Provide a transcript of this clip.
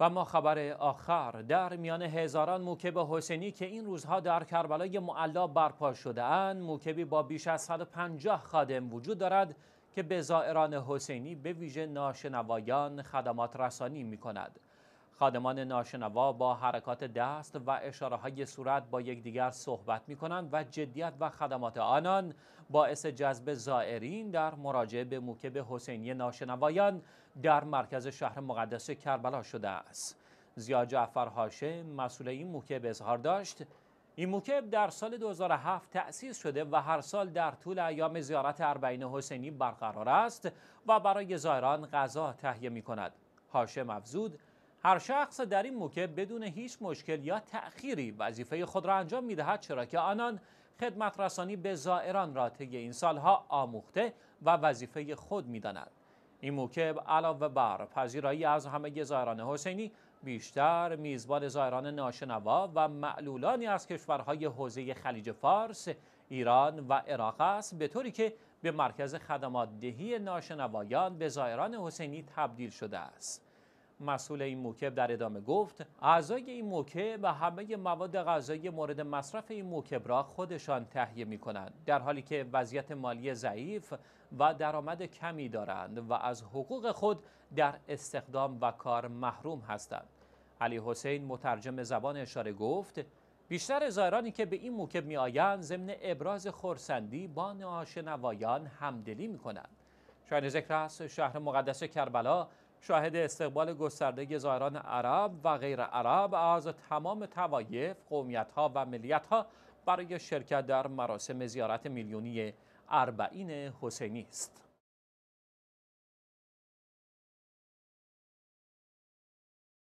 و ما خبر آخر در میان هزاران موکب حسینی که این روزها در کربلای معلا برپا شده اند موکبی با بیش از 150 خادم وجود دارد که به زائران حسینی به ویژه ناشنوایان خدمات رسانی می کند. خادمان ناشنوا با حرکات دست و اشاره های صورت با یکدیگر صحبت می کنند و جدیت و خدمات آنان باعث جذب زائرین در مراجعه به موکب حسینی ناشنوایان در مرکز شهر مقدس کربلا شده است. زیا جعفر هاشم مسئول این موکب اظهار داشت این موکب در سال 2007 تأسیس شده و هر سال در طول ایام زیارت اربعین حسینی برقرار است و برای زائران غذا تهیه می کند. هاشم افزود هر شخص در این موکب بدون هیچ مشکل یا تأخیری وظیفه خود را انجام می دهد چرا که آنان خدمت رسانی به زائران را طی این سالها آموخته و وظیفه خود می داند. این موکب علاوه بر پذیرایی از همه زائران حسینی بیشتر میزبان زائران ناشنوا و معلولانی از کشورهای حوزه خلیج فارس، ایران و عراق است به طوری که به مرکز خدمات دهی ناشنوایان به زائران حسینی تبدیل شده است. مسئول این موکب در ادامه گفت اعضای این موکب و همه مواد غذایی مورد مصرف این موکب را خودشان تهیه می کنند در حالی که وضعیت مالی ضعیف و درآمد کمی دارند و از حقوق خود در استخدام و کار محروم هستند علی حسین مترجم زبان اشاره گفت بیشتر زائرانی که به این موکب می آیند ضمن ابراز خورسندی با ناشنوایان همدلی می کنند شاید ذکر است شهر مقدس کربلا شاهد استقبال گسترده زائران عرب و غیر عرب از تمام توایف، ها و ها برای شرکت در مراسم زیارت میلیونی اربعین حسینی است.